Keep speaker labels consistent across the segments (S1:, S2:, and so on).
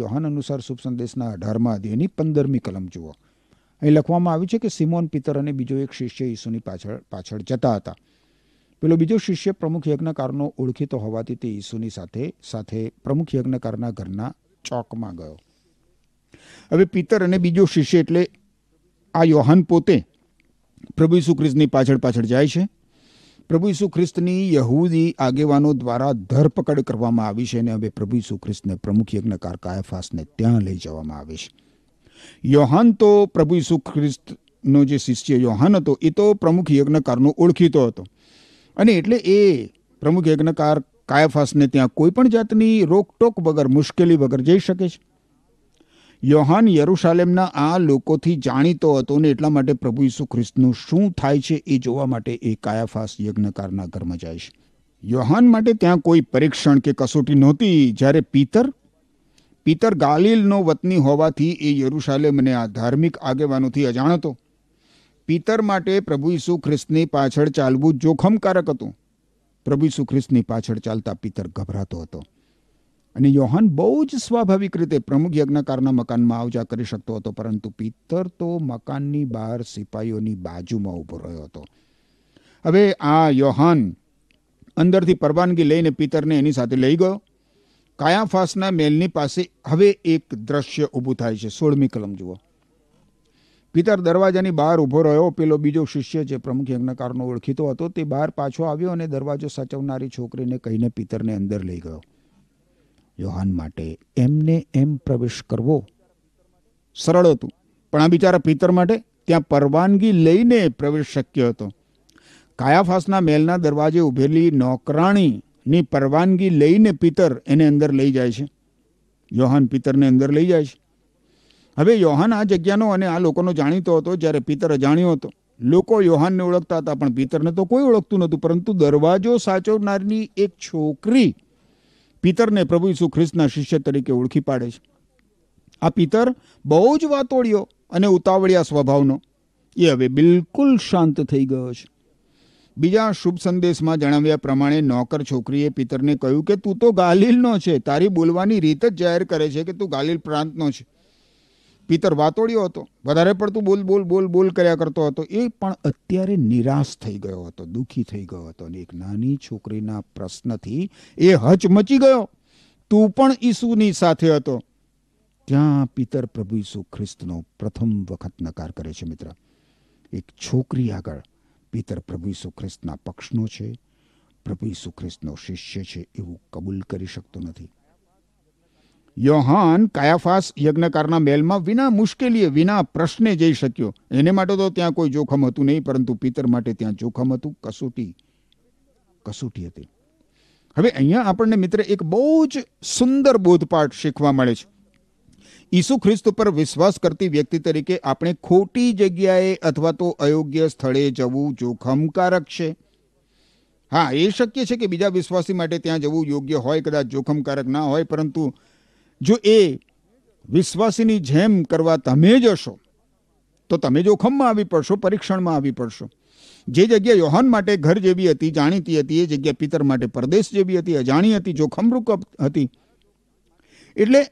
S1: યોહાન અનુસાર શુભ સંદેશના અઢારમા અધ્યયની પંદરમી કલમ જુઓ અહીં લખવામાં આવ્યું છે કે સિમોન પિતર અને બીજો એક શિષ્ય ઈસુની પાછળ પાછળ જતા હતા પેલો બીજો શિષ્ય પ્રમુખ યજ્ઞકારનો ઓળખીતો હોવાથી તે ઈસુની સાથે સાથે પ્રમુખ યજ્ઞકારના ઘરના ચોકમાં ગયો હવે પિતર અને બીજો શિષ્ય એટલે આ યોહાન પોતે પ્રભુ ઈસુ ખ્રિસ્તની પાછળ પાછળ જાય છે પ્રભુ ઈસુ ખ્રિસ્તની યહૂદી આગેવાનો દ્વારા ધરપકડ કરવામાં આવી છે અને હવે પ્રભુ ઈસુ ખ્રિસ્તને પ્રમુખ યજ્ઞકાર કાયફાસને ત્યાં લઈ જવામાં આવે છે યોહાન તો પ્રભુ ઈસુ ખ્રિસ્તનો જે શિષ્ય યોહાન હતો એ તો પ્રમુખ યજ્ઞકારનો ઓળખીતો હતો અને એટલે એ પ્રમુખ યજ્ઞકાર કાયફાસને ત્યાં કોઈ પણ જાતની રોકટોક વગર મુશ્કેલી વગર જઈ શકે છે યોહાન યરુશાલેમના આ લોકોથી જાણીતો હતો ને એટલા માટે પ્રભુ ઈસુ ખ્રિસ્તનું શું થાય છે એ જોવા માટે એ કાયાફાસ યજ્ઞકારના ઘરમાં જાય છે યોહાન માટે ત્યાં કોઈ પરીક્ષણ કે કસોટી નહોતી જ્યારે પિતર પિતર ગાલિલનો વતની હોવાથી એ અને આ ધાર્મિક આગેવાનોથી અજાણ હતો પિતર માટે પ્રભુ ઈસુ ખ્રિસ્તની પાછળ ચાલવું જોખમકારક હતું પ્રભુ ઈસુ ખ્રિસ્તની પાછળ ચાલતા પિતર ગભરાતો હતો અને યોહાન બહુ જ સ્વાભાવિક રીતે પ્રમુખ યજ્ઞકારના મકાનમાં આવજા કરી શકતો હતો પરંતુ પિત્તર તો મકાનની બહાર સિપાઈઓની બાજુમાં ઊભો રહ્યો હતો હવે આ યોહાન અંદરથી પરવાનગી લઈને પિતરને એની સાથે લઈ ગયો કાયાફાસના મેલની પાસે હવે એક દ્રશ્ય ઊભું થાય છે સોળમી કલમ જુઓ પિતર દરવાજાની બહાર ઊભો રહ્યો પેલો બીજો શિષ્ય જે પ્રમુખ યજ્ઞકારનો ઓળખીતો હતો તે બહાર પાછો આવ્યો અને દરવાજો સાચવનારી છોકરીને કહીને પિતરને અંદર લઈ ગયો યોહાન માટે એમને એમ પ્રવેશ કરવો સરળ હતું પણ આ બિચારા પિતર માટે ત્યાં પરવાનગી લઈને પ્રવેશ શક્ય હતો કાયાફાસના મેલના દરવાજે ઉભેલી નોકરાણીની પરવાનગી લઈને પિતર એને અંદર લઈ જાય છે યોહાન પિતરને અંદર લઈ જાય છે હવે યોહાન આ જગ્યાનો અને આ લોકોનો જાણીતો હતો જ્યારે પિતર અજાણ્યો હતો લોકો યોહાનને ઓળખતા હતા પણ પિતરને તો કોઈ ઓળખતું નહોતું પરંતુ દરવાજો સાચવનારની એક છોકરી પિતરને પ્રભુ ઈસુ ખ્રિસ્તના શિષ્ય તરીકે ઓળખી પાડે છે આ પિતર બહુ જ વાતોડિયો અને ઉતાવળિયા સ્વભાવનો એ હવે બિલકુલ શાંત થઈ ગયો છે બીજા શુભ સંદેશમાં જણાવ્યા પ્રમાણે નોકર છોકરીએ પિતરને કહ્યું કે તું તો ગાલિલનો છે તારી બોલવાની રીત જ જાહેર કરે છે કે તું ગાલિલ પ્રાંતનો છે પિતર વાતોડ્યો હતો વધારે પડતું બોલ બોલ બોલ બોલ કર્યા કરતો હતો એ પણ અત્યારે નિરાશ થઈ ગયો હતો દુઃખી થઈ ગયો હતો અને એક નાની છોકરીના પ્રશ્નથી એ હચમચી ગયો તું પણ ઈસુની સાથે હતો ત્યાં પિતર પ્રભુ ઈસુ ખ્રિસ્તનો પ્રથમ વખત નકાર કરે છે મિત્ર એક છોકરી આગળ પિતર પ્રભુ ઈસુ ખ્રિસ્તના પક્ષનો છે પ્રભુ ઈસુ ખ્રિસ્તનો શિષ્ય છે એવું કબૂલ કરી શકતો નથી યોહાન કાયાફાસ યજ્ઞકારના મેલમાં વિના મુશ્કેલીએ વિના પ્રશ્ને જઈ શક્યો એને માટે તો ત્યાં કોઈ જોખમ હતું નહીં પરંતુ પિતર માટે ત્યાં જોખમ હતું કસોટી કસોટી હતી હવે અહીંયા આપણને મિત્ર એક બહુ જ સુંદર બોધપાઠ શીખવા મળે છે ઈસુ ખ્રિસ્ત પર વિશ્વાસ કરતી વ્યક્તિ તરીકે આપણે ખોટી જગ્યાએ અથવા તો અયોગ્ય સ્થળે જવું જોખમકારક છે હા એ શક્ય છે કે બીજા વિશ્વાસી માટે ત્યાં જવું યોગ્ય હોય કદાચ જોખમકારક ના હોય પરંતુ જો એ વિશ્વાસીની જેમ કરવા તમે જશો તો તમે જોખમમાં આવી પડશો પરીક્ષણમાં આવી પડશો જે જગ્યા યોહાન માટે ઘર જેવી હતી જાણીતી હતી એ જગ્યા પિતર માટે પરદેશ જેવી હતી અજાણી હતી જોખમરૂપ હતી એટલે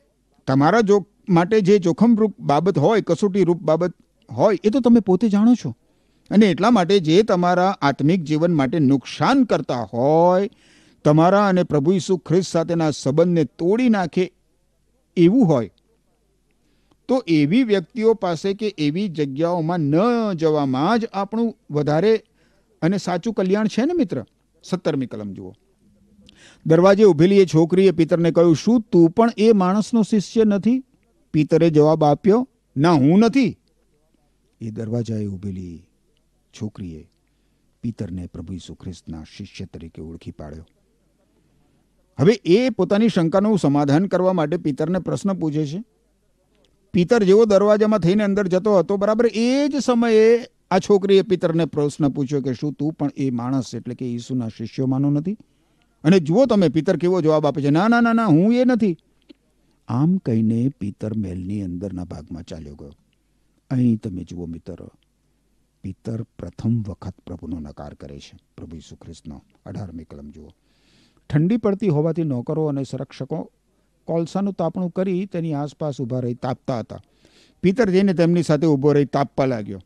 S1: તમારા જો માટે જે જોખમરૂપ બાબત હોય કસોટીરૂપ બાબત હોય એ તો તમે પોતે જાણો છો અને એટલા માટે જે તમારા આત્મિક જીવન માટે નુકસાન કરતા હોય તમારા અને પ્રભુ ઈસુ ખ્રિસ્ત સાથેના સંબંધને તોડી નાખે એવું હોય તો એવી વ્યક્તિઓ પાસે કે એવી જગ્યાઓમાં ન જવામાં જ આપણું વધારે અને સાચું કલ્યાણ છે ને મિત્ર સત્તરમી કલમ જુઓ દરવાજે ઊભેલી એ છોકરીએ પિતરને કહ્યું શું તું પણ એ માણસનો શિષ્ય નથી પિતરે જવાબ આપ્યો ના હું નથી એ દરવાજાએ ઊભેલી છોકરીએ પિતરને પ્રભુ ઈસુ ખ્રિસ્તના શિષ્ય તરીકે ઓળખી પાડ્યો હવે એ પોતાની શંકાનું સમાધાન કરવા માટે પિતરને પ્રશ્ન પૂછે છે પિતર જેવો દરવાજામાં થઈને અંદર જતો હતો બરાબર એ જ સમયે આ છોકરીએ પિતરને પ્રશ્ન પૂછ્યો કે શું તું પણ એ માણસ એટલે કે ઈસુના માનો નથી અને જુઓ તમે પિતર કેવો જવાબ આપે છે ના ના ના હું એ નથી આમ કહીને પિતર મહેલની અંદરના ભાગમાં ચાલ્યો ગયો અહીં તમે જુઓ મિત્ર પિતર પ્રથમ વખત પ્રભુનો નકાર કરે છે પ્રભુ ઈસુ ખ્રિસ્તનો અઢારમી કલમ જુઓ ઠંડી પડતી હોવાથી નોકરો અને સંરક્ષકો કોલસાનું તાપણું કરી તેની આસપાસ ઊભા રહી તાપતા હતા પિતર જઈને તેમની સાથે ઊભો રહી તાપવા લાગ્યો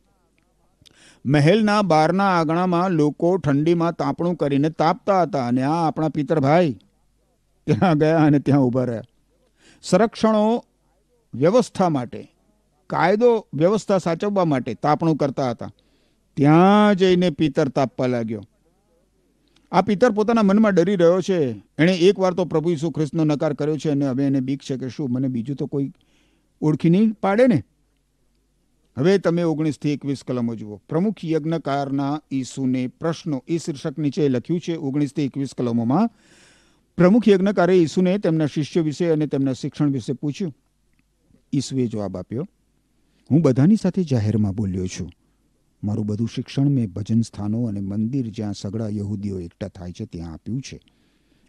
S1: મહેલના બારના આંગણામાં લોકો ઠંડીમાં તાપણું કરીને તાપતા હતા અને આ આપણા પિતર ભાઈ ત્યાં ગયા અને ત્યાં ઊભા રહ્યા સંરક્ષણો વ્યવસ્થા માટે કાયદો વ્યવસ્થા સાચવવા માટે તાપણું કરતા હતા ત્યાં જઈને પિતર તાપવા લાગ્યો આ પિતર પોતાના મનમાં ડરી રહ્યો છે એણે એકવાર તો પ્રભુ ઈસુ ખ્રિસ્તનો નકાર કર્યો છે અને હવે એને બીક છે કે શું મને બીજું તો કોઈ ઓળખી નહીં પાડે ને હવે તમે ઓગણીસથી એકવીસ કલમો જુઓ પ્રમુખ યજ્ઞકારના ઈસુને પ્રશ્નો એ શીર્ષક નીચે લખ્યું છે ઓગણીસથી એકવીસ કલમોમાં પ્રમુખ યજ્ઞકારે ઈસુને તેમના શિષ્ય વિશે અને તેમના શિક્ષણ વિશે પૂછ્યું ઈસુએ જવાબ આપ્યો હું બધાની સાથે જાહેરમાં બોલ્યો છું મારું બધું શિક્ષણ મેં ભજન સ્થાનો અને મંદિર જ્યાં સગડા યહૂદીઓ એકઠા થાય છે ત્યાં આપ્યું છે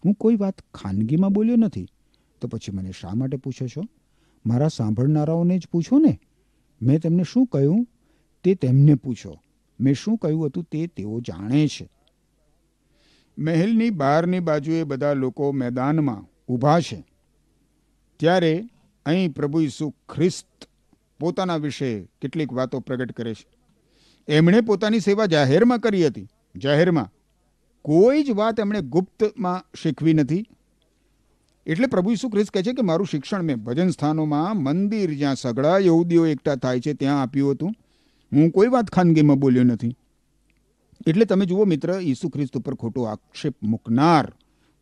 S1: હું કોઈ વાત ખાનગીમાં બોલ્યો નથી તો પછી મને શા માટે પૂછો છો મારા સાંભળનારાઓને જ પૂછો ને મેં તેમને શું કહ્યું તે તેમને પૂછો મેં શું કહ્યું હતું તે તેઓ જાણે છે મહેલની બહારની બાજુએ બધા લોકો મેદાનમાં ઊભા છે ત્યારે અહીં પ્રભુ ઈસુ ખ્રિસ્ત પોતાના વિશે કેટલીક વાતો પ્રગટ કરે છે એમણે પોતાની સેવા જાહેરમાં કરી હતી જાહેરમાં કોઈ જ વાત એમણે ગુપ્તમાં શીખવી નથી એટલે પ્રભુ ઈસુ ખ્રિસ્ત કહે છે કે મારું શિક્ષણ મેં ભજન સ્થાનોમાં મંદિર જ્યાં સગડા યહૂદીઓ એકઠા થાય છે ત્યાં આપ્યું હતું હું કોઈ વાત ખાનગીમાં બોલ્યો નથી એટલે તમે જુઓ મિત્ર ઈસુ ખ્રિસ્ત ઉપર ખોટો આક્ષેપ મૂકનાર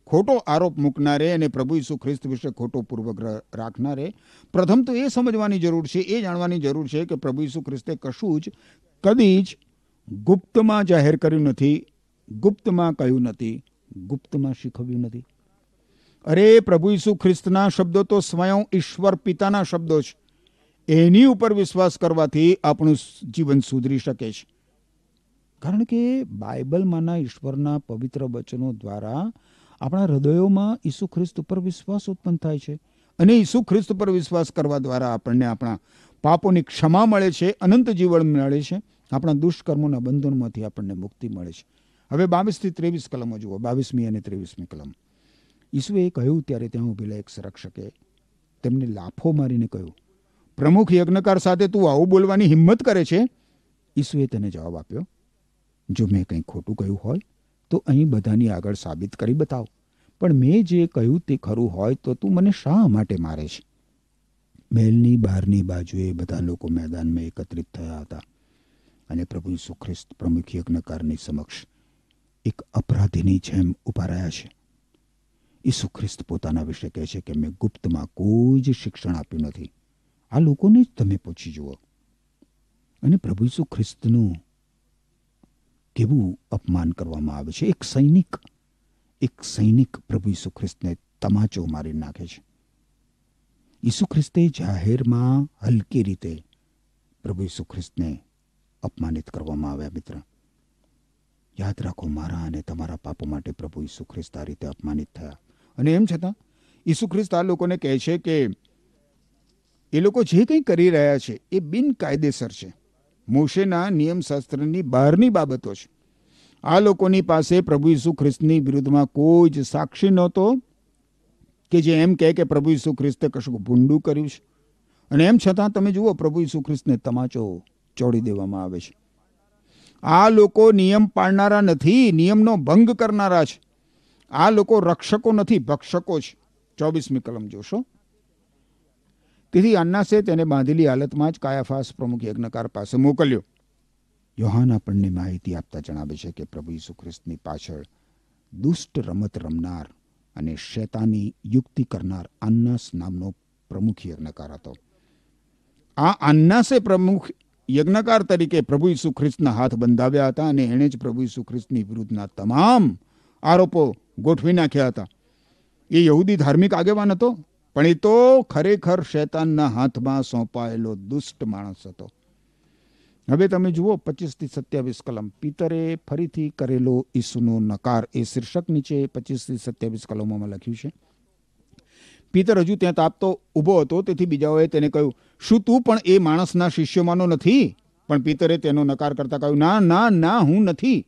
S1: ખોટો આરોપ મૂકનારે અને પ્રભુ ઈસુ ખ્રિસ્ત વિશે ખોટો પૂર્વગ્રહ રાખનારે પ્રથમ તો એ સમજવાની જરૂર છે એ જાણવાની જરૂર છે કે પ્રભુ ઈસુ ખ્રિસ્તે કશું જ કદી જ ગુપ્તમાં જાહેર કર્યું નથી ગુપ્તમાં કહ્યું નથી ગુપ્તમાં શીખવ્યું નથી અરે પ્રભુ ઈસુ ખ્રિસ્તના શબ્દો તો સ્વયં ઈશ્વર પિતાના શબ્દો છે એની ઉપર વિશ્વાસ કરવાથી આપણું જીવન સુધરી શકે છે કારણ કે બાઇબલમાંના ઈશ્વરના પવિત્ર વચનો દ્વારા આપણા હૃદયોમાં ઈસુ ખ્રિસ્ત ઉપર વિશ્વાસ ઉત્પન્ન થાય છે અને ઈસુ ખ્રિસ્ત ઉપર વિશ્વાસ કરવા દ્વારા આપણને આપણા પાપોની ક્ષમા મળે છે અનંત જીવન મળે છે આપણા દુષ્કર્મોના બંધનમાંથી આપણને મુક્તિ મળે છે હવે બાવીસથી ત્રેવીસ કલમો જુઓ બાવીસમી અને ત્રેવીસમી કલમ ઈસુએ કહ્યું ત્યારે ત્યાં ઉભેલા એક સંરક્ષકે તેમને લાફો મારીને કહ્યું પ્રમુખ યજ્ઞકાર સાથે તું આવું બોલવાની હિંમત કરે છે ઈસુએ તેને જવાબ આપ્યો જો મેં કંઈ ખોટું કહ્યું હોય તો અહીં બધાની આગળ સાબિત કરી બતાવ પણ મેં જે કહ્યું તે ખરું હોય તો તું મને શા માટે મારે છે મહેલની બહારની બાજુએ બધા લોકો મેદાનમાં એકત્રિત થયા હતા અને પ્રભુ સુખ્રિસ્ત ખ્રિસ્ત પ્રમુખ યજ્ઞકારની સમક્ષ એક અપરાધીની જેમ ઊભા રહ્યા છે એ સુખ્રિસ્ત પોતાના વિશે કહે છે કે મેં ગુપ્તમાં કોઈ જ શિક્ષણ આપ્યું નથી આ લોકોને જ તમે પૂછી જુઓ અને પ્રભુ સુખ્રિસ્તનું કેવું અપમાન કરવામાં આવે છે એક સૈનિક એક સૈનિક પ્રભુ સુખ્રિસ્તને તમાચો મારી નાખે છે ઈસુ ખ્રિસ્તે જાહેરમાં હલકી રીતે પ્રભુ ઈસુ ખ્રિસ્તને અપમાનિત કરવામાં આવ્યા મિત્ર યાદ રાખો મારા અને તમારા પાપો માટે પ્રભુ ઈસુ ખ્રિસ્ત આ રીતે અપમાનિત થયા અને એમ છતાં ઈસુ ખ્રિસ્ત આ લોકોને કહે છે કે એ લોકો જે કંઈ કરી રહ્યા છે એ બિનકાયદેસર છે મોશેના નિયમશાસ્ત્રની બહારની બાબતો છે આ લોકોની પાસે પ્રભુ ઈસુ ખ્રિસ્તની વિરુદ્ધમાં કોઈ જ સાક્ષી નહોતો કે જે એમ કહે કે પ્રભુ ઈસુ ખ્રિસ્તે કશું ભૂંડું કર્યું છે અને એમ છતાં તમે જુઓ પ્રભુ ઈસુ ખ્રિસ્તને તમાચો ચોડી દેવામાં આવે છે આ લોકો નિયમ પાળનારા નથી નિયમનો ભંગ કરનારા છે આ લોકો રક્ષકો નથી ભક્ષકો છે ચોવીસમી કલમ જોશો તેથી અન્નાસે તેને બાંધેલી હાલતમાં જ કાયાફાસ પ્રમુખ યજ્ઞકાર પાસે મોકલ્યો યોહાન આપણને માહિતી આપતા જણાવે છે કે પ્રભુ ઈસુ ખ્રિસ્તની પાછળ દુષ્ટ રમત રમનાર અને શેતાની યુક્તિ કરનાર અન્નાસ નામનો પ્રમુખ યજ્ઞકાર હતો આ અન્નાસે પ્રમુખ યજ્ઞકાર તરીકે પ્રભુ ઈસુ ખ્રિસ્તના હાથ બંધાવ્યા હતા અને એણે જ પ્રભુ ઈસુ ખ્રિસ્તની વિરુદ્ધના તમામ આરોપો ગોઠવી નાખ્યા હતા એ યહૂદી ધાર્મિક આગેવાન હતો પણ એ તો ખરેખર શેતાનના હાથમાં સોંપાયેલો દુષ્ટ માણસ હતો હવે તમે જુઓ પચીસથી સત્યાવીસ કલમ પિતરે ફરીથી કરેલો ઈસુનો નકાર એ શીર્ષક નીચે પચીસથી સત્યાવીસ કલમોમાં લખ્યું છે પિતર હજુ ત્યાં તાપતો ઊભો હતો તેથી બીજાઓએ તેને કહ્યું શું તું પણ એ માણસના શિષ્યમાંનો નથી પણ પિતરે તેનો નકાર કરતા કહ્યું ના ના ના હું નથી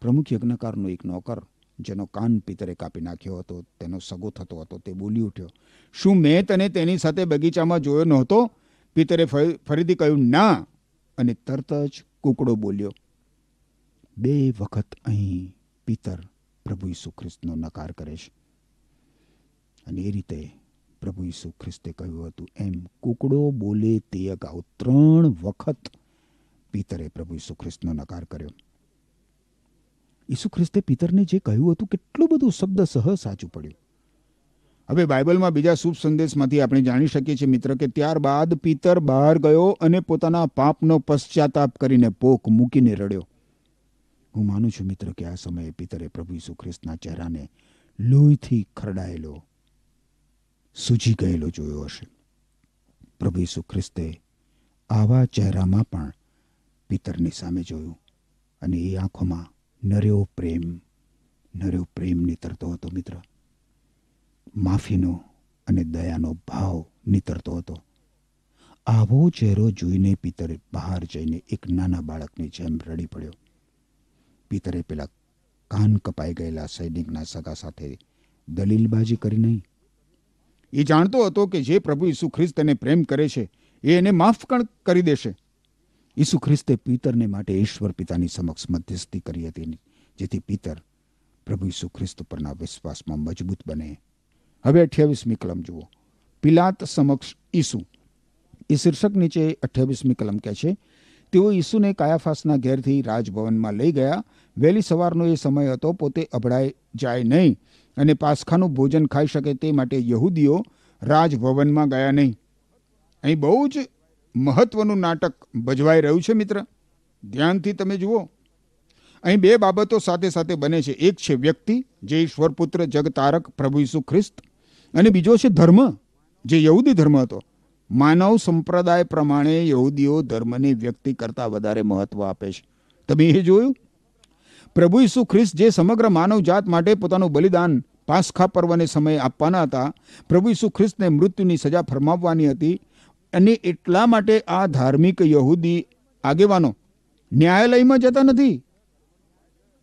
S1: પ્રમુખ યજ્ઞકારનો એક નોકર જેનો કાન પિતરે કાપી નાખ્યો હતો તેનો સગો થતો હતો તે બોલી ઉઠ્યો શું મેં તને તેની સાથે બગીચામાં જોયો નહોતો પિતરે ફરીથી કહ્યું ના અને તરત જ કુકડો બોલ્યો બે વખત અહીં પિતર પ્રભુ ઈસુ ખ્રિસ્તનો નકાર કરે છે અને એ રીતે પ્રભુ ઈસુ ખ્રિસ્તે કહ્યું હતું એમ કુકડો બોલે તે અગાઉ ત્રણ વખત પિતરે પ્રભુ ઈસુ ખ્રિસ્તનો નકાર કર્યો ઈસુ ખ્રિસ્તે પિતરને જે કહ્યું હતું કેટલું બધું શબ્દ સહ સાચું પડ્યું હવે બાઇબલમાં બીજા શુભ સંદેશમાંથી આપણે જાણી શકીએ છીએ મિત્ર કે ત્યારબાદ પિતર બહાર ગયો અને પોતાના પાપનો પશ્ચાતાપ કરીને પોક મૂકીને રડ્યો હું માનું છું મિત્ર કે આ સમયે પિતરે પ્રભુ ઈસુ ખ્રિસ્તના ચહેરાને લોહીથી ખરડાયેલો સૂજી ગયેલો જોયો હશે પ્રભુ ઈસુ ખ્રિસ્તે આવા ચહેરામાં પણ પિતરની સામે જોયું અને એ આંખોમાં નર્યો પ્રેમ નર્યો પ્રેમ નીતરતો હતો મિત્ર માફીનો અને દયાનો ભાવ નીતરતો હતો આવો ચહેરો જોઈને પિતરે બહાર જઈને એક નાના બાળકની જેમ રડી પડ્યો પિતરે પેલા કાન કપાઈ ગયેલા સૈનિકના સગા સાથે દલીલબાજી કરી નહીં એ જાણતો હતો કે જે પ્રભુ ઈસુ ખ્રિસ્ત એને પ્રેમ કરે છે એ એને માફ પણ કરી દેશે ઈસુ ખ્રિસ્તે પિતરને માટે ઈશ્વર પિતાની સમક્ષ મધ્યસ્થી કરી હતી જેથી પિતર પ્રભુ ઈસુ ખ્રિસ્ત પરના વિશ્વાસમાં મજબૂત બને હવે અઠ્યાવીસમી કલમ જુઓ પિલાત સમક્ષ ઈસુ એ શીર્ષક નીચે અઠ્યાવીસમી કલમ કહે છે તેઓ ઈસુને કાયાફાસના ઘેરથી રાજભવનમાં લઈ ગયા વહેલી સવારનો એ સમય હતો પોતે અભડાઈ જાય નહીં અને પાસખાનું ભોજન ખાઈ શકે તે માટે યહૂદીઓ રાજભવનમાં ગયા નહીં અહીં બહુ જ મહત્વનું નાટક ભજવાઈ રહ્યું છે મિત્ર ધ્યાનથી તમે જુઓ અહીં બે બાબતો સાથે સાથે બને છે એક છે વ્યક્તિ જે ઈશ્વરપુત્ર જગતારક પ્રભુ ઈસુ ખ્રિસ્ત અને બીજો છે ધર્મ જે યહૂદી ધર્મ હતો માનવ સંપ્રદાય પ્રમાણે યહૂદીઓ ધર્મને વ્યક્તિ કરતાં વધારે મહત્ત્વ આપે છે તમે એ જોયું પ્રભુ ઈસુ ખ્રિસ્ત જે સમગ્ર માનવ જાત માટે પોતાનું બલિદાન પાસખા પર્વને સમયે આપવાના હતા પ્રભુ ઈસુ ખ્રિસ્તને મૃત્યુની સજા ફરમાવવાની હતી અને એટલા માટે આ ધાર્મિક યહૂદી આગેવાનો ન્યાયાલયમાં જતા નથી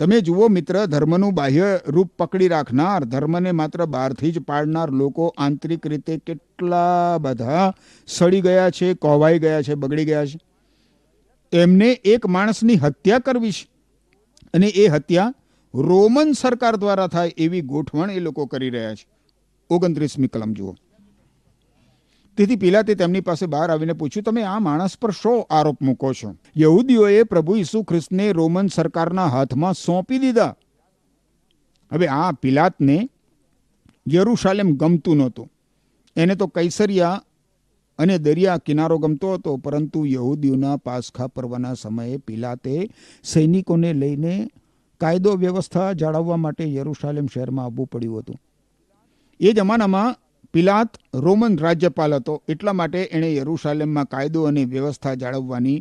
S1: તમે જુઓ મિત્ર ધર્મનું બાહ્ય રૂપ પકડી રાખનાર ધર્મને માત્ર બહારથી જ પાડનાર લોકો આંતરિક રીતે કેટલા બધા સડી ગયા છે કોવાઈ ગયા છે બગડી ગયા છે એમને એક માણસની હત્યા કરવી છે અને એ હત્યા રોમન સરકાર દ્વારા થાય એવી ગોઠવણ એ લોકો કરી રહ્યા છે ઓગણત્રીસમી કલમ જુઓ તેથી પિલાતે તેમની પાસે બહાર આવીને પૂછ્યું તમે આ માણસ પર શો આરોપ મૂકો છો યહૂદીઓએ પ્રભુ ઈસુ ખ્રિસ્તને રોમન સરકારના હાથમાં સોંપી દીધા હવે આ પિલાતને યરુશાલેમ ગમતું નહોતું એને તો કૈસરિયા અને દરિયા કિનારો ગમતો હતો પરંતુ યહૂદીઓના પાસખા પર્વના સમયે પિલાતે સૈનિકોને લઈને કાયદો વ્યવસ્થા જાળવવા માટે યરુશાલેમ શહેરમાં આવવું પડ્યું હતું એ જમાનામાં પિલાત રોમન રાજ્યપાલ હતો એટલા માટે એણે યરુશાલેમમાં કાયદો અને વ્યવસ્થા જાળવવાની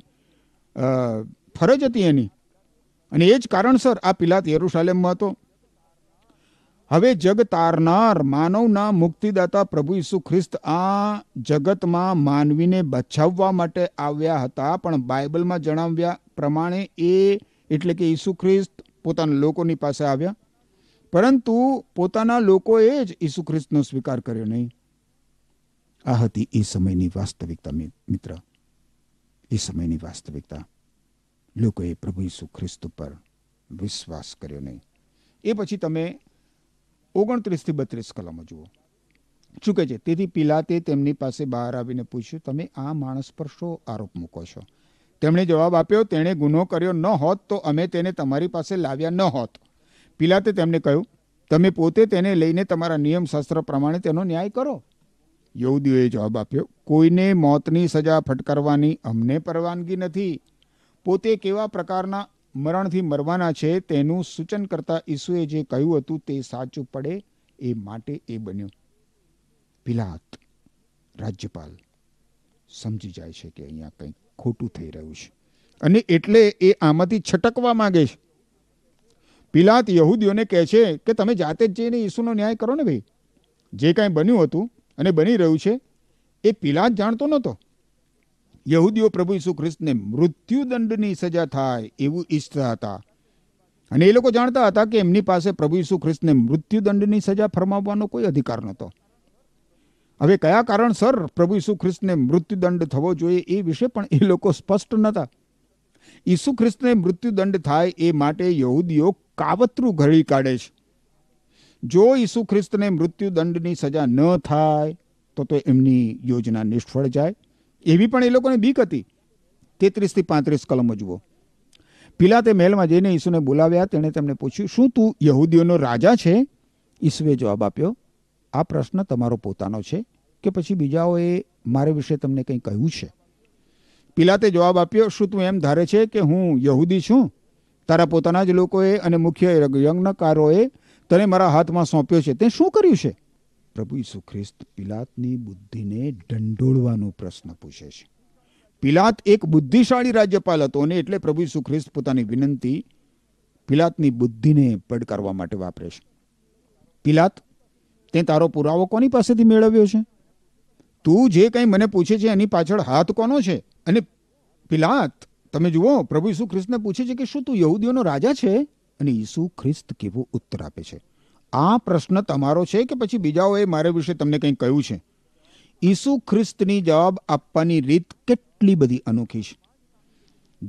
S1: ફરજ હતી એની અને એ જ કારણસર આ પિલાત યરુશાલેમમાં હતો હવે જગ તારનાર માનવના મુક્તિદાતા પ્રભુ ઈસુ ખ્રિસ્ત આ જગતમાં માનવીને બચાવવા માટે આવ્યા હતા પણ બાઇબલમાં જણાવ્યા પ્રમાણે એ એટલે કે ઈસુ ખ્રિસ્ત પોતાના લોકોની પાસે આવ્યા પરંતુ પોતાના લોકોએ જ ઈસુ ખ્રિસ્તનો સ્વીકાર કર્યો નહીં આ હતી એ સમયની વાસ્તવિકતા મિત્ર એ સમયની વાસ્તવિકતા લોકોએ પ્રભુ ઈસુ ખ્રિસ્ત પર વિશ્વાસ કર્યો નહીં એ પછી તમે ઓગણત્રીસથી બત્રીસ કલમો જુઓ શું કહે છે તેથી પિલાતે તેમની પાસે બહાર આવીને પૂછ્યું તમે આ માણસ પર શો આરોપ મૂકો છો તેમણે જવાબ આપ્યો તેણે ગુનો કર્યો ન હોત તો અમે તેને તમારી પાસે લાવ્યા ન હોત પિલાતે તેમને કહ્યું તમે પોતે તેને લઈને તમારા નિયમશાસ્ત્ર પ્રમાણે તેનો ન્યાય કરો યહૂદીઓએ જવાબ આપ્યો કોઈને મોતની સજા ફટકારવાની અમને પરવાનગી નથી પોતે કેવા પ્રકારના મરણથી મરવાના છે તેનું સૂચન કરતા ઈસુએ જે કહ્યું હતું તે સાચું પડે એ માટે એ બન્યું પિલાત રાજ્યપાલ સમજી જાય છે કે અહીંયા કંઈક ખોટું થઈ રહ્યું છે અને એટલે એ આમાંથી છટકવા માગે છે પિલાત યહૂદીઓને કહે છે કે તમે જાતે જ જઈને ઈસુનો ન્યાય કરો ને ભાઈ જે કાંઈ બન્યું હતું અને બની રહ્યું છે એ પિલાત જાણતો નહોતો યહૂદીઓ પ્રભુ ઈસુ ખ્રિસ્તને મૃત્યુદંડની સજા થાય એવું ઈચ્છતા હતા અને એ લોકો જાણતા હતા કે એમની પાસે પ્રભુ ઈસુ ખ્રિસ્તને મૃત્યુદંડની સજા ફરમાવવાનો કોઈ અધિકાર નહોતો હવે કયા કારણસર પ્રભુ ઈસુ ખ્રિસ્તને મૃત્યુદંડ થવો જોઈએ એ વિશે પણ એ લોકો સ્પષ્ટ નહોતા ઈસુ ખ્રિસ્તને મૃત્યુદંડ થાય એ માટે યહૂદીઓ કાવતરું ઘડી કાઢે છે જો ઈસુ ખ્રિસ્તને મૃત્યુદંડની સજા ન થાય તો તો એમની યોજના નિષ્ફળ જાય એવી પણ એ લોકોને બીક હતી તેત્રીસથી પાંત્રીસ કલમો જુઓ તે મહેલમાં જઈને ઈસુને બોલાવ્યા તેણે તેમને પૂછ્યું શું તું યહૂદીઓનો રાજા છે ઈસુએ જવાબ આપ્યો આ પ્રશ્ન તમારો પોતાનો છે કે પછી બીજાઓએ મારે વિશે તમને કંઈ કહ્યું છે પિલાતે જવાબ આપ્યો શું તું એમ ધારે છે કે હું યહૂદી છું તારા પોતાના જ લોકોએ અને મુખ્ય યજ્ઞકારોએ તને મારા હાથમાં સોંપ્યો છે તે શું કર્યું છે પ્રભુ ઈસુ પિલાતની બુદ્ધિને ઢંઢોળવાનો પ્રશ્ન પૂછે છે પિલાત એક બુદ્ધિશાળી રાજ્યપાલ હતો અને એટલે પ્રભુ ઈસુ પોતાની વિનંતી પિલાતની બુદ્ધિને પડકારવા માટે વાપરે છે પિલાત તે તારો પુરાવો કોની પાસેથી મેળવ્યો છે તું જે કંઈ મને પૂછે છે એની પાછળ હાથ કોનો છે અને પિલાત તમે જુઓ પ્રભુ ઈસુ ખ્રિસ્તને પૂછે છે કે શું તું યહૂદીઓનો રાજા છે અને ઈસુ ખ્રિસ્ત કેવો ઉત્તર આપે છે આ પ્રશ્ન તમારો છે કે પછી બીજાઓએ મારા વિશે તમને કંઈ કહ્યું છે ઈસુ ખ્રિસ્તની જવાબ આપવાની રીત કેટલી બધી અનોખી છે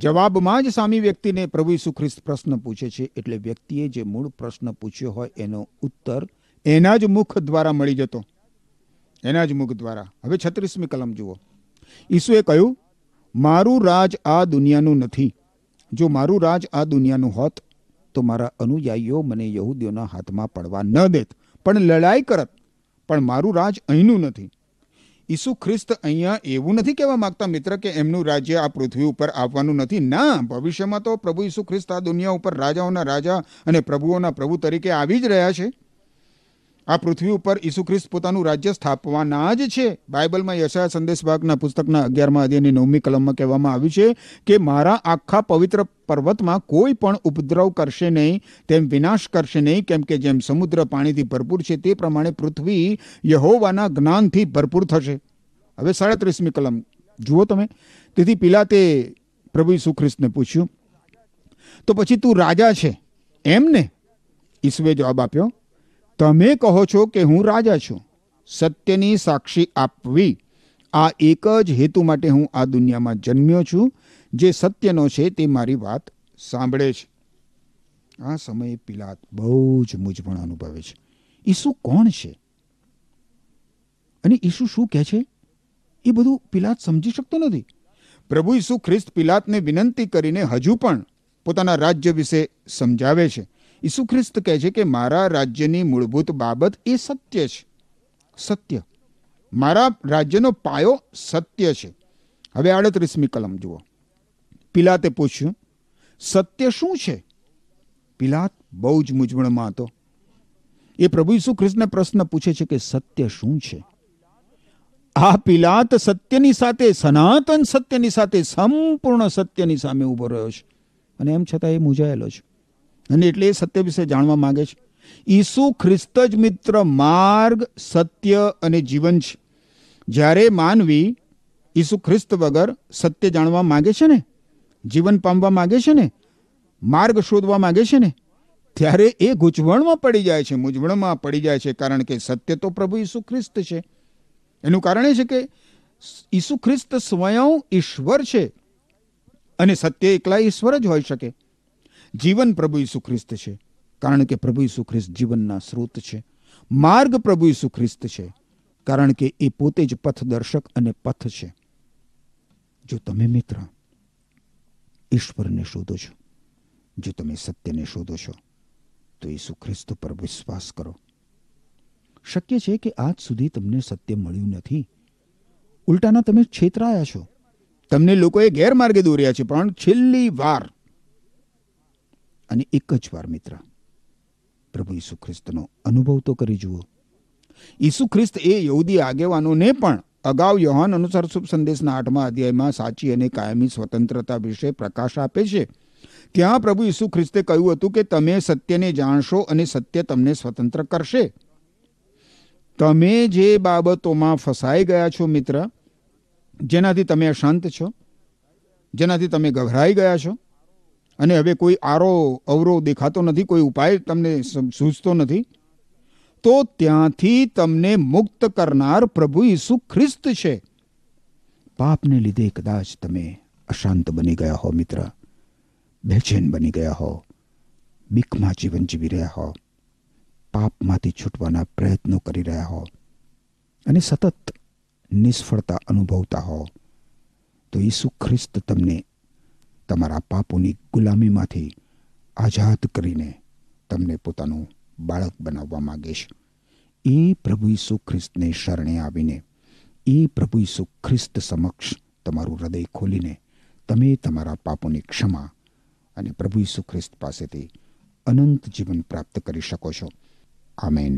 S1: જવાબમાં જ સામી વ્યક્તિને પ્રભુ ઈસુ ખ્રિસ્ત પ્રશ્ન પૂછે છે એટલે વ્યક્તિએ જે મૂળ પ્રશ્ન પૂછ્યો હોય એનો ઉત્તર એના જ મુખ દ્વારા મળી જતો એના જ મુખ દ્વારા હવે છત્રીસમી કલમ જુઓ ઈસુએ કહ્યું મારું રાજ આ દુનિયાનું નથી જો મારું રાજ આ દુનિયાનું હોત તો મારા અનુયાયીઓ મને યહૂદીઓના હાથમાં પડવા ન દેત પણ લડાઈ કરત પણ મારું રાજ અહીંનું નથી ઈસુ ખ્રિસ્ત અહીંયા એવું નથી કહેવા માગતા મિત્ર કે એમનું રાજ્ય આ પૃથ્વી ઉપર આવવાનું નથી ના ભવિષ્યમાં તો પ્રભુ ઈસુ ખ્રિસ્ત આ દુનિયા ઉપર રાજાઓના રાજા અને પ્રભુઓના પ્રભુ તરીકે આવી જ રહ્યા છે આ પૃથ્વી ઉપર ઈસુ ખ્રિસ્ત પોતાનું રાજ્ય સ્થાપવાના જ છે બાઇબલમાં યશા સંદેશભાગના પુસ્તકના અગિયારમાં અધ્યયની નવમી કલમમાં કહેવામાં આવ્યું છે કે મારા આખા પવિત્ર પર્વતમાં કોઈ પણ ઉપદ્રવ કરશે નહીં તેમ વિનાશ કરશે નહીં કેમ કે જેમ સમુદ્ર પાણીથી ભરપૂર છે તે પ્રમાણે પૃથ્વી યહોવાના જ્ઞાનથી ભરપૂર થશે હવે સાડત્રીસમી કલમ જુઓ તમે તેથી તે પ્રભુ ઈસુ ખ્રિસ્તને પૂછ્યું તો પછી તું રાજા છે એમ ને ઈસુએ જવાબ આપ્યો તમે કહો છો કે હું રાજા છું સત્યની સાક્ષી આપવી આ એક જ હેતુ માટે હું આ દુનિયામાં જન્મ્યો છું જે સત્યનો છે તે મારી વાત સાંભળે છે આ સમયે પિલાત બહુ જ મૂંઝવણ અનુભવે છે ઈસુ કોણ છે અને ઈસુ શું કહે છે એ બધું પિલાત સમજી શકતો નથી પ્રભુ ઈસુ ખ્રિસ્ત પિલાતને વિનંતી કરીને હજુ પણ પોતાના રાજ્ય વિશે સમજાવે છે ઈસુ ખ્રિસ્ત કહે છે કે મારા રાજ્યની મૂળભૂત બાબત એ સત્ય છે સત્ય મારા રાજ્યનો પાયો સત્ય છે હવે આડત્રીસમી કલમ જુઓ પિલાતે પૂછ્યું સત્ય શું છે પિલાત બહુ જ મૂંઝવણમાં હતો એ પ્રભુ ઈસુ ખ્રિસ્તને પ્રશ્ન પૂછે છે કે સત્ય શું છે આ પિલાત સત્યની સાથે સનાતન સત્યની સાથે સંપૂર્ણ સત્યની સામે ઊભો રહ્યો છે અને એમ છતાં એ મૂંઝાયેલો છે અને એટલે એ સત્ય વિશે જાણવા માગે છે ઈસુ ખ્રિસ્ત જ મિત્ર માર્ગ સત્ય અને જીવન છે જ્યારે માનવી ઈસુ ખ્રિસ્ત વગર સત્ય જાણવા માગે છે ને જીવન પામવા માગે છે ને માર્ગ શોધવા માગે છે ને ત્યારે એ ગૂંચવણમાં પડી જાય છે મૂંઝવણમાં પડી જાય છે કારણ કે સત્ય તો પ્રભુ ઈસુ ખ્રિસ્ત છે એનું કારણ એ છે કે ઈસુ ખ્રિસ્ત સ્વયં ઈશ્વર છે અને સત્ય એકલા ઈશ્વર જ હોઈ શકે જીવન પ્રભુ ઈસુ ખ્રિસ્ત છે કારણ કે પ્રભુ ઈસુ ખ્રિસ્ત જીવનના સ્ત્રોત છે માર્ગ પ્રભુ ઈસુ ખ્રિસ્ત છે કારણ કે એ પોતે જ પથદર્શક અને પથ છે જો તમે મિત્ર ઈશ્વરને શોધો છો જો તમે સત્યને શોધો છો તો ઈસુ ખ્રિસ્ત પર વિશ્વાસ કરો શક્ય છે કે આજ સુધી તમને સત્ય મળ્યું નથી ઉલટાના તમે છેતરાયા છો તમને લોકોએ ગેરમાર્ગે દોર્યા છે પણ છેલ્લી વાર અને એક જ વાર મિત્ર પ્રભુ ઈસુ ખ્રિસ્તનો અનુભવ તો કરી જુઓ ઈસુ ખ્રિસ્ત એ યહૂદી આગેવાનોને પણ અગાઉ યોહાન અનુસાર શુભ સંદેશના આઠમા અધ્યાયમાં સાચી અને કાયમી સ્વતંત્રતા વિશે પ્રકાશ આપે છે ત્યાં પ્રભુ ઈસુ ખ્રિસ્તે કહ્યું હતું કે તમે સત્યને જાણશો અને સત્ય તમને સ્વતંત્ર કરશે તમે જે બાબતોમાં ફસાઈ ગયા છો મિત્ર જેનાથી તમે અશાંત છો જેનાથી તમે ગભરાઈ ગયા છો અને હવે કોઈ આરો અવરો દેખાતો નથી કોઈ ઉપાય તમને સૂઝતો નથી તો ત્યાંથી તમને મુક્ત કરનાર પ્રભુ ઈસુ ખ્રિસ્ત છે પાપને લીધે કદાચ તમે અશાંત બની ગયા હો મિત્ર બેચેન બની ગયા હો બીકમાં જીવન જીવી રહ્યા હો પાપમાંથી છૂટવાના પ્રયત્નો કરી રહ્યા હો અને સતત નિષ્ફળતા અનુભવતા હો તો ઈસુ ખ્રિસ્ત તમને તમારા પાપોની ગુલામીમાંથી આઝાદ કરીને તમને પોતાનું બાળક બનાવવા માગીશ એ પ્રભુ ઈસુ ખ્રિસ્તને શરણે આવીને એ પ્રભુ ઈસુ ખ્રિસ્ત સમક્ષ તમારું હૃદય ખોલીને તમે તમારા પાપોની ક્ષમા અને પ્રભુ ઈસુ ખ્રિસ્ત પાસેથી અનંત જીવન પ્રાપ્ત કરી શકો છો આમેન